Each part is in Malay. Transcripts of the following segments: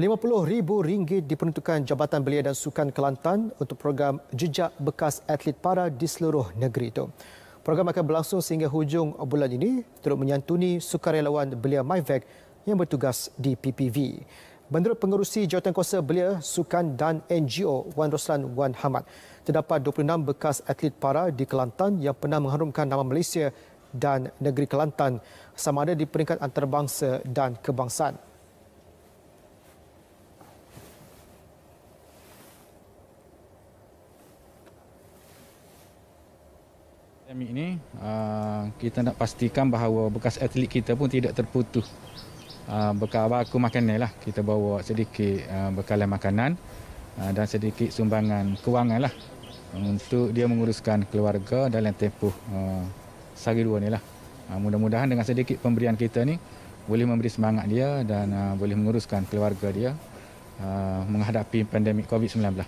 RM50,000 diperuntukkan Jabatan Belia dan Sukan Kelantan untuk program jejak bekas atlet para di seluruh negeri itu. Program akan berlangsung sehingga hujung bulan ini turut menyantuni sukarelawan belia MyVac yang bertugas di PPV. Menurut pengurusi jawatankuasa belia, sukan dan NGO Wan Roslan Wan Hamad, terdapat 26 bekas atlet para di Kelantan yang pernah mengharumkan nama Malaysia dan negeri Kelantan sama ada di peringkat antarabangsa dan kebangsaan. Kami ini ah, kita nak pastikan bahawa bekas atlet kita pun tidak terputus ah, bekal baku makanan lah kita bawa sedikit ah, bekalan makanan dan sedikit sumbangan kewangan lah untuk dia menguruskan keluarga dalam tempoh sehari dua ni lah mudah-mudahan dengan sedikit pemberian kita ni boleh memberi semangat dia dan boleh menguruskan keluarga dia menghadapi pandemik COVID-19 lah.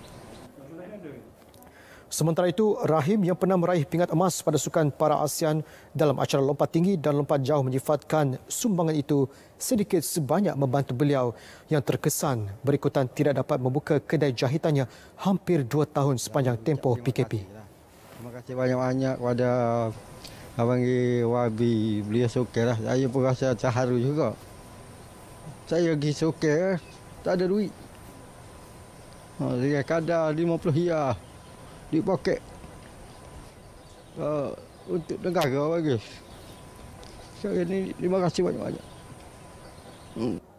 Sementara itu, Rahim yang pernah meraih pingat emas pada sukan para ASEAN dalam acara lompat tinggi dan lompat jauh menyifatkan sumbangan itu sedikit sebanyak membantu beliau yang terkesan berikutan tidak dapat membuka kedai jahitannya hampir dua tahun sepanjang tempoh PKP. Terima kasih banyak-banyak kepada Abang Wabi. Beliau suka lah. Saya pun rasa terharu juga. Saya pergi suka. Tak ada duit. Kadang-kadang 50 hiyah di poket uh, untuk negara bagi. Sekali ini terima kasih banyak-banyak. Hmm.